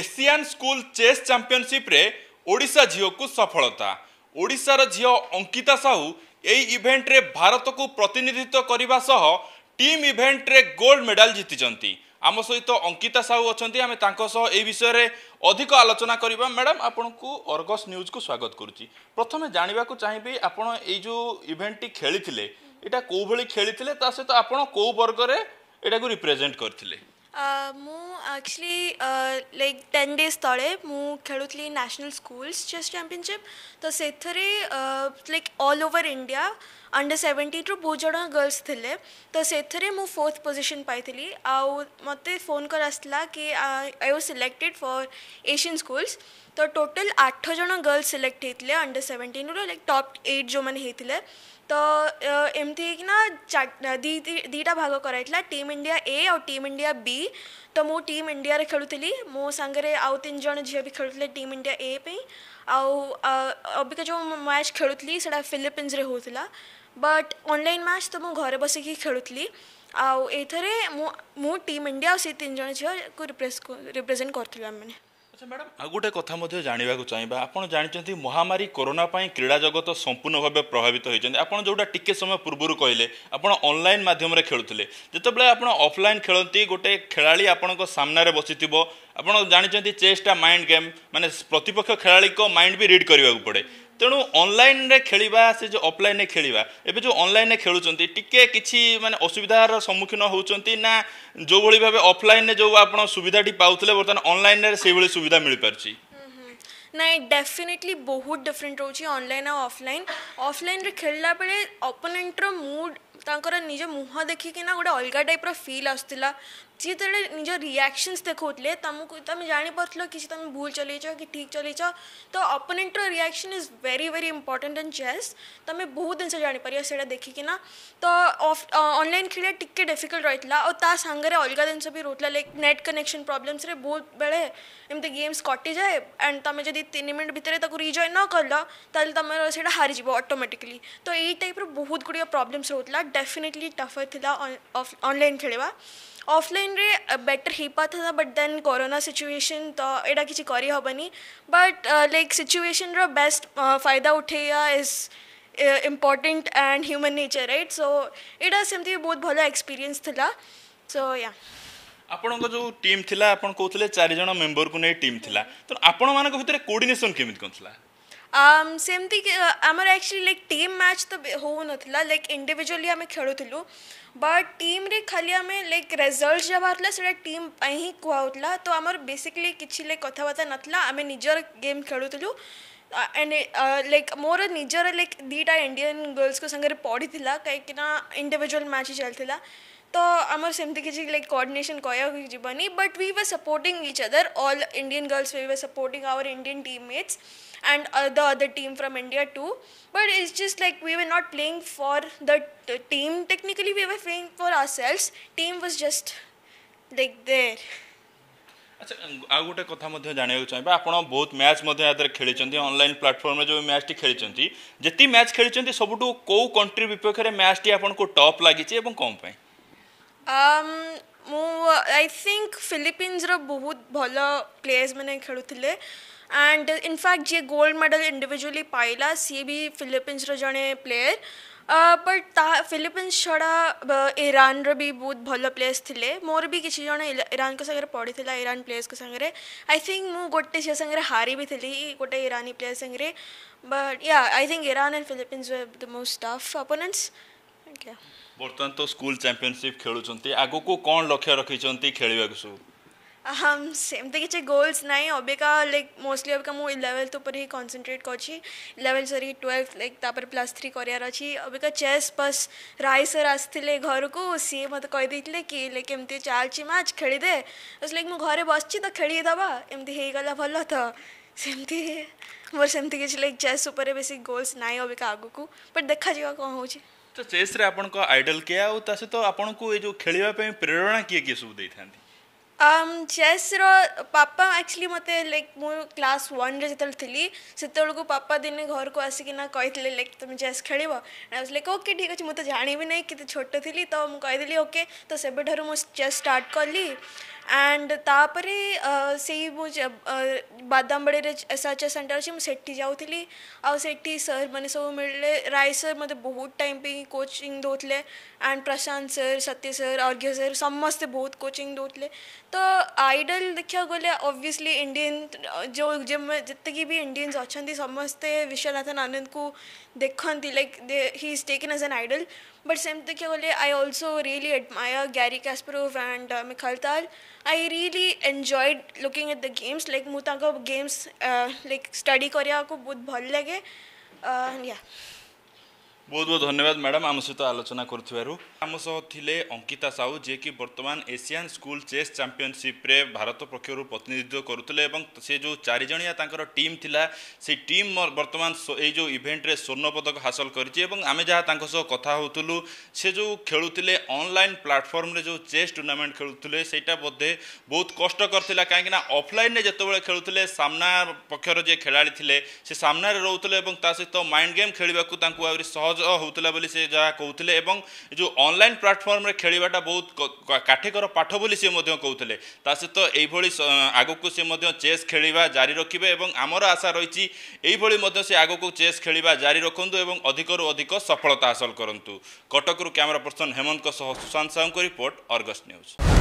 Asian school chess ଚାମ୍ପିଅନସିପ୍ରେ ଓଡ଼ିଶା ଝିଅକୁ ସଫଳତା ଓଡ଼ିଶାର ଝିଅ ଅଙ୍କିତା ସାହୁ ଏହି ଇଭେଣ୍ଟରେ ଭାରତକୁ ପ୍ରତିନିଧିତ୍ୱ କରିବା ସହ ଟିମ୍ ଇଭେଣ୍ଟରେ ଗୋଲ୍ଡ ମେଡାଲ ଜିତିଛନ୍ତି ଆମ ସହିତ ଅଙ୍କିତା ସାହୁ ଅଛନ୍ତି ଆମେ ତାଙ୍କ ସହ ଏହି ବିଷୟରେ ଅଧିକ ଆଲୋଚନା କରିବା ମ୍ୟାଡ଼ାମ୍ ଆପଣଙ୍କୁ ଅର୍ଗସ୍ ନ୍ୟୁଜ୍କୁ ସ୍ୱାଗତ କରୁଛି ପ୍ରଥମେ ଜାଣିବାକୁ ଚାହିଁବି ଆପଣ ଏଇ ଯେଉଁ ଇଭେଣ୍ଟଟି ଖେଳିଥିଲେ ଏଇଟା କେଉଁଭଳି ଖେଳିଥିଲେ ତା ସହିତ ଆପଣ କେଉଁ ବର୍ଗରେ ଏଇଟାକୁ ରିପ୍ରେଜେଣ୍ଟ କରିଥିଲେ actually like 10 days tale mu khelutli national schools chess championship ତ ସେଥିରେ like all over India under ସେଭେଣ୍ଟିନ୍ରୁ ବହୁତ ଜଣ ଗର୍ଲସ୍ ଥିଲେ ତ ସେଥିରେ ମୁଁ ଫୋର୍ଥ ପୋଜିସନ୍ ପାଇଥିଲି ଆଉ ମୋତେ ଫୋନ୍ କରାସିଲା କି I was selected for Asian schools ତ ଟୋଟାଲ୍ ଆଠ ଜଣ ଗର୍ଲସ୍ ସିଲେକ୍ଟ ହେଇଥିଲେ ଅଣ୍ଡର ସେଭେଣ୍ଟିନ୍ରୁ ଲାଇକ୍ ଟପ୍ ଏଇଟ୍ ଯେଉଁମାନେ ହେଇଥିଲେ ତ ଏମିତି ହେଇକିନା ଦୁଇଟା ଭାଗ କରାଯାଇଥିଲା ଟିମ୍ ଇଣ୍ଡିଆ ଏ ଆଉ ଟିମ୍ ଇଣ୍ଡିଆ ବି ତ ମୁଁ ଟିମ୍ ଇଣ୍ଡିଆରେ ଖେଳୁଥିଲି ମୋ ସାଙ୍ଗରେ ଆଉ ତିନି ଜଣ ଝିଅ ବି ଖେଳୁଥିଲେ ଟିମ୍ ଇଣ୍ଡିଆ ଏ ପାଇଁ ଆଉ ଅବିକା ଯେଉଁ ମ୍ୟାଚ୍ ଖେଳୁଥିଲି ସେଇଟା ଫିଲିପିନ୍ସରେ ହେଉଥିଲା ବଟ୍ ଅନଲାଇନ୍ ମ୍ୟାଚ୍ ତ ମୁଁ ଘରେ ବସିକି ଖେଳୁଥିଲି ଆଉ ଏଇଥରେ ମୁଁ ମୁଁ ଟିମ୍ ଇଣ୍ଡିଆ ଆଉ ସେ ତିନି ଜଣ ଝିଅକୁ ରିପ୍ରେଜେଣ୍ଟ କରିଥିଲୁ ଆମେମାନେ ଆଚ୍ଛା ମ୍ୟାଡ଼ାମ୍ ଆଉ ଗୋଟେ କଥା ମଧ୍ୟ ଜାଣିବାକୁ ଚାହିଁବା ଆପଣ ଜାଣିଛନ୍ତି ମହାମାରୀ କରୋନା ପାଇଁ କ୍ରୀଡ଼ା ଜଗତ ସମ୍ପୂର୍ଣ୍ଣ ଭାବେ ପ୍ରଭାବିତ ହୋଇଛନ୍ତି ଆପଣ ଯେଉଁଟା ଟିକେ ସମୟ ପୂର୍ବରୁ କହିଲେ ଆପଣ ଅନଲାଇନ୍ ମାଧ୍ୟମରେ ଖେଳୁଥିଲେ ଯେତେବେଳେ ଆପଣ ଅଫ୍ଲାଇନ୍ ଖେଳନ୍ତି ଗୋଟେ ଖେଳାଳି ଆପଣଙ୍କ ସାମ୍ନାରେ ବସିଥିବ ଆପଣ ଜାଣିଛନ୍ତି ଚେସ୍ଟା ମାଇଣ୍ଡ ଗେମ୍ ମାନେ ପ୍ରତିପକ୍ଷ ଖେଳାଳିଙ୍କ ମାଇଣ୍ଡ ବି ରିଡ଼୍ କରିବାକୁ ପଡ଼େ ତେଣୁ ଅନଲାଇନ୍ରେ ଖେଳିବା ସେ ଯେଉଁ ଅଫଲାଇନ୍ରେ ଖେଳିବା ଏବେ ଯେଉଁ ଅନଲାଇନ୍ରେ ଖେଳୁଛନ୍ତି ଟିକେ କିଛି ମାନେ ଅସୁବିଧାର ସମ୍ମୁଖୀନ ହେଉଛନ୍ତି ନା ଯେଉଁଭଳି ଭାବେ ଅଫଲାଇନ୍ରେ ଯେଉଁ ଆପଣ ସୁବିଧାଟି ପାଉଥିଲେ ବର୍ତ୍ତମାନ ଅନଲାଇନ୍ରେ ସେଇଭଳି ସୁବିଧା ମିଳିପାରୁଛି ନାଇଁ ଡେଫିନେଟଲି ବହୁତ ଡିଫରେଣ୍ଟ ରହୁଛି ଅନଲାଇନ୍ ଆଉ ଅଫଲାଇନ୍ ଅଫଲାଇନ୍ରେ ଖେଳିଲା ବେଳେ ଅପୋନେଣ୍ଟର ମୁଡ୍ ତାଙ୍କର ନିଜ ମୁହଁ ଦେଖିକିନା ଗୋଟେ ଅଲଗା ଟାଇପ୍ର ଫିଲ୍ ଆସୁଥିଲା ସିଏ ଯେତେବେଳେ ନିଜ ରିଆକ୍ସନ୍ସ ଦେଖାଉଥିଲେ ତମକୁ ତମେ ଜାଣିପାରୁଥିଲ କିଛି ତମେ ଭୁଲ ଚଲେଇଛ କି ଠିକ୍ ଚଲେଇଛ ତ ଅପୋନେଣ୍ଟର reaction is very very important and chess ତମେ ବହୁତ ଜିନିଷ ଜାଣିପାରିବ ସେଇଟା ଦେଖିକିନା ତ ଅନଲାଇନ୍ ଖେଳିବା ଟିକେ ଡିଫିକଲ୍ଟ ରହିଥିଲା ଆଉ ତା ସାଙ୍ଗରେ ଅଲଗା ଜିନିଷ ବି ରହୁଥିଲା ଲାଇକ୍ ନେଟ୍ କନେକ୍ସନ୍ ପ୍ରୋବ୍ଲେମ୍ସରେ ବହୁତ ବେଳେ ଏମିତି ଗେମ୍ସ କଟିଯାଏ ଆଣ୍ଡ ତମେ ଯଦି ତିନି ମିନିଟ୍ ଭିତରେ ତାକୁ ରିଜଏନ୍ ନ କଲ ତାହେଲେ ତମର ସେଇଟା ହାରିଯିବ ଅଟୋମେଟିକାଲି ତ ଏଇ ଟାଇପ୍ର ବହୁତ ଗୁଡ଼ିଏ ପ୍ରୋବ୍ଲେମ୍ସ ରହୁଥିଲା डेफिनेटली टफर थिला ऑनलाइन खेलवा অফলাইন রে বেটার হই পাথা বাট দেন করোনা সিচুয়েশন তো এটা কিছু করি হবনি বাট লাইক সিচুয়েশন র বেস্ট ফায়দা উঠেয়া is important and human nature right so এটা সেমতি বহুত ভালো এক্সপেরিয়েন্স থিলা সো ইয়া ଆପଣଙ୍କ ଯେଉଁ ଟିମ୍ ଥିଲା ଆପଣ କହୁଥିଲେ ଚାରିଜଣ ମେମ୍ବରକୁ ନେଇ ଟିମ୍ ଥିଲା ତେଣୁ ଆପଣମାନଙ୍କ ଭିତରେ କୋର୍ଡିନେସନ୍ କେମିତି କ'ଣ ଥିଲା ସେମିତିକି ଆମର ଆକ୍ଚୁଆଲି ଲାଇକ୍ ଟିମ୍ ମ୍ୟାଚ୍ ତ ହେଉନଥିଲା ଲାଇକ୍ ଇଣ୍ଡିଭିଜୁଆଲି ଆମେ ଖେଳୁଥିଲୁ ବଟ୍ ଟିମ୍ରେ ଖାଲି ଆମେ ଲାଇକ୍ ରେଜଲ୍ଟ ଯାହା ବାହାରୁଥିଲା ସେଇଟା ଟିମ୍ ପାଇଁ ହିଁ କୁହାହେଉଥିଲା ତ ଆମର ବେସିକାଲି କିଛି ଲାଇକ୍ କଥାବାର୍ତ୍ତା ନଥିଲା ଆମେ ନିଜର ଗେମ୍ ଖେଳୁଥିଲୁ ଆଣ୍ଡ ଲାଇକ୍ ମୋର ନିଜର ଲାଇକ୍ ଦୁଇଟା ଇଣ୍ଡିଆନ୍ ଗର୍ଲସଙ୍କ ସାଙ୍ଗରେ ପଡ଼ିଥିଲା କାହିଁକିନା ଇଣ୍ଡିଭିଜୁଆଲ୍ ମ୍ୟାଚ୍ ଚାଲିଥିଲା ତ ଆମର ସେମିତି କିଛି ଲାଇକ୍ କୋର୍ଡିନେସନ୍ କହିବାକୁ ଯିବନି but we were supporting each other all Indian girls we were supporting our Indian teammates and uh, the other team from India too. But it's just like we were not playing for the team. Technically, we were playing for ourselves. Team was just like there. ଆଚ୍ଛା ଆଉ ଗୋଟେ କଥା ମଧ୍ୟ ଜାଣିବାକୁ ଚାହିଁବେ ଆପଣ ବହୁତ match ମଧ୍ୟ ୟା ଦେହରେ ଖେଳିଛନ୍ତି ଅନଲାଇନ୍ ପ୍ଲାଟଫର୍ମରେ ଯେଉଁ ମ୍ୟାଚ୍ଟି ଖେଳିଛନ୍ତି ଯେତିକି ମ୍ୟାଚ୍ ଖେଳିଛନ୍ତି ସବୁଠୁ କେଉଁ କଣ୍ଟ୍ରି ବିପକ୍ଷରେ ମ୍ୟାଚ୍ଟି ଆପଣଙ୍କୁ ଟପ୍ ଲାଗିଛି ଏବଂ କ'ଣ ପାଇଁ ମୁଁ ଆଇ ଥିଙ୍କ ଫିଲିପିନ୍ସର ବହୁତ ଭଲ ପ୍ଲେୟର୍ସମାନେ ଖେଳୁଥିଲେ ଆଣ୍ଡ ଇନଫ୍ୟାକ୍ଟ ଯିଏ ଗୋଲ୍ଡ ମେଡ଼ାଲ୍ ଇଣ୍ଡିଭିଜୁଆଲି ପାଇଲା ସିଏ ବି ଫିଲିପିନ୍ସର ଜଣେ ପ୍ଲେୟର୍ ବଟ୍ ତାହା ଫିଲିପିନ୍ସ ଛଡ଼ା ଇରାନର ବି ବହୁତ ଭଲ ପ୍ଲେୟର୍ସ ଥିଲେ ମୋର ବି କିଛି ଜଣ ଇରାନଙ୍କ ସାଙ୍ଗରେ ପଡ଼ିଥିଲା ଇରାନ ପ୍ଲେୟର୍ସଙ୍କ ସାଙ୍ଗରେ ଆଇ ଥିଙ୍କ ମୁଁ ଗୋଟେ ଝିଅ ସାଙ୍ଗରେ ହାରି ବି ଥିଲି ଗୋଟେ ଇରାନୀ ପ୍ଲେୟର୍ ସାଙ୍ଗରେ but yeah I think Iran and Philippines were the most tough opponents ବର୍ତ୍ତମାନ ତ ସ୍କୁଲ ଚାମ୍ପିଅନସିପ୍ ଖେଳୁଛନ୍ତି ଆଗକୁ କ'ଣ ଲକ୍ଷ୍ୟ ରଖିଛନ୍ତି ଖେଳିବାକୁ ସବୁ हम सेमती किसी गोल्स नाई अबिका लाइक मोस्टली अबिका मु इलेवेल्थ उपर ही कनसनट्रेट करছি इलेवेल्थ सरी 12th लाइक तापर प्लस 3 करियर अछि अबिका चेस बस राय सर आस्थिले घर को सी मत कह दैथिले कि लाइक एमती चालछि मैच खेली दे बस लाइक मु घरे बसछि त खेली दबा एमती हे गला भलो त सेमती मोर सेमती किसी लाइक चेस उपर बेसी गोल्स नाई अबिका आगु को ତ ଚେସ୍ରେ ଆପଣଙ୍କ ଆଇଡଲ୍ କିଏ ଆଉ ତା ସହିତ ଆପଣଙ୍କୁ ଏ ଯେଉଁ ଖେଳିବା ପାଇଁ ପ୍ରେରଣା କିଏ କିଏ ସବୁ ଦେଇଥାନ୍ତି ଚେସ୍ର ପାପା ଆକ୍ଚୁଆଲି ମୋତେ ଲାଇକ୍ ମୁଁ କ୍ଲାସ୍ ୱାନ୍ରେ ଯେତେବେଳେ ଥିଲି ସେତେବେଳକୁ ପାପା ଦିନେ ଘରକୁ ଆସିକିନା କହିଥିଲେ ଲାଇକ୍ ତୁମେ ଚେସ୍ ଖେଳିବ ଆଇ ଲାଇକ୍ ଓକେ ଠିକ୍ ଅଛି ମୁଁ ତ ଜାଣିବି ନାହିଁ କେତେ ଛୋଟ ଥିଲି ତ ମୁଁ କହିଦେଲି ଓକେ ତ ସେବେଠାରୁ ମୁଁ ଚେସ୍ ଷ୍ଟାର୍ଟ କଲି ଆଣ୍ଡ ତାପରେ ସେଇ ମୁଁ ବାଦାମବାଡ଼ିରେ ଏସ୍ ଏଚ୍ ଏସ୍ ସେଣ୍ଟର ଅଛି ମୁଁ ସେଠି ଯାଉଥିଲି ଆଉ ସେଠି ସାର୍ ମାନେ ସବୁ ମିଳିଲେ ରାୟ ସାର୍ ମୋତେ ବହୁତ ଟାଇମ୍ ପାଇଁ କୋଚିଂ ଦେଉଥିଲେ and Prashant sir Satya sir Arghya sir ସମସ୍ତେ ବହୁତ କୋଚିଂ ଦେଉଥିଲେ ତ ଆଇଡଲ୍ ଦେଖିବାକୁ ଗଲେ ଅବଭିୟସ୍ଲି ଇଣ୍ଡିଆନ୍ ଯେଉଁ ଯେତିକି ବି ଇଣ୍ଡିଆନ୍ସ ଅଛନ୍ତି ସମସ୍ତେ ବିଶ୍ୱନାଥନ ଆନନ୍ଦଙ୍କୁ ଦେଖନ୍ତି like he is taken as an idol but ସେମିତି ଦେଖିବାକୁ ଗଲେ I also really admire Garry Kasparov and Mikhail Tal I really enjoyed looking at the games. Like, मुझे games uh, like study करिया को बहुत भल लगे. Uh, yeah. ବହୁତ ବହୁତ ଧନ୍ୟବାଦ ମ୍ୟାଡ଼ାମ୍ ଆମ ସହିତ ଆଲୋଚନା କରୁଥିବାରୁ ଆମ ସହ ଥିଲେ ଅଙ୍କିତା ସାହୁ ଯିଏକି ବର୍ତ୍ତମାନ ଏସିଆନ୍ ସ୍କୁଲ୍ ଚେସ୍ ଚାମ୍ପିଅନସିପ୍ରେ ଭାରତ ପକ୍ଷରୁ ପ୍ରତିନିଧିତ୍ୱ କରୁଥିଲେ ଏବଂ ସେ ଯେଉଁ ଚାରିଜଣିଆ ତାଙ୍କର ଟିମ୍ ଥିଲା ସେ ଟିମ୍ ବର୍ତ୍ତମାନ ଏଇ ଯେଉଁ ଇଭେଣ୍ଟରେ ସ୍ୱର୍ଣ୍ଣ ପଦକ ହାସଲ କରିଛି ଏବଂ ଆମେ ଯାହା ତାଙ୍କ ସହ କଥା ହେଉଥିଲୁ ସେ ଯେଉଁ ଖେଳୁଥିଲେ ଅନଲାଇନ୍ ପ୍ଲାଟଫର୍ମରେ ଯେଉଁ ଚେସ୍ ଟୁର୍ଣ୍ଣାମେଣ୍ଟ ଖେଳୁଥିଲେ ସେଇଟା ବୋଧେ ବହୁତ କଷ୍ଟକର ଥିଲା କାହିଁକିନା ଅଫଲାଇନ୍ରେ ଯେତେବେଳେ ଖେଳୁଥିଲେ ସାମ୍ନା ପକ୍ଷର ଯିଏ ଖେଳାଳି ଥିଲେ ସେ ସାମ୍ନାରେ ରହୁଥିଲେ ଏବଂ ତା ସହିତ ମାଇଣ୍ଡ ଗେମ୍ ଖେଳିବାକୁ ତାଙ୍କୁ ଆହୁରି ସହଜ ସହଜ ହେଉଥିଲା ବୋଲି ସେ ଯାହା କହୁଥିଲେ ଏବଂ ଯେଉଁ ଅନଲାଇନ୍ ପ୍ଲାଟଫର୍ମରେ ଖେଳିବାଟା ବହୁତ କାଠିକର ପାଠ ବୋଲି ସେ ମଧ୍ୟ କହୁଥିଲେ ତା ସହିତ ଏଇଭଳି ଆଗକୁ ସେ ମଧ୍ୟ ଚେସ୍ ଖେଳିବା ଜାରି ରଖିବେ ଏବଂ ଆମର ଆଶା ରହିଛି ଏଇଭଳି ମଧ୍ୟ ସେ ଆଗକୁ ଚେସ୍ ଖେଳିବା ଜାରି ରଖନ୍ତୁ ଏବଂ ଅଧିକରୁ ଅଧିକ ସଫଳତା ହାସଲ କରନ୍ତୁ କଟକରୁ କ୍ୟାମେରା ପର୍ସନ ହେମନ୍ତଙ୍କ ସହ ସୁଶାନ୍ତ ସାହୁଙ୍କ ରିପୋର୍ଟ ଅର୍ଗସ୍ ନ୍ୟୁଜ୍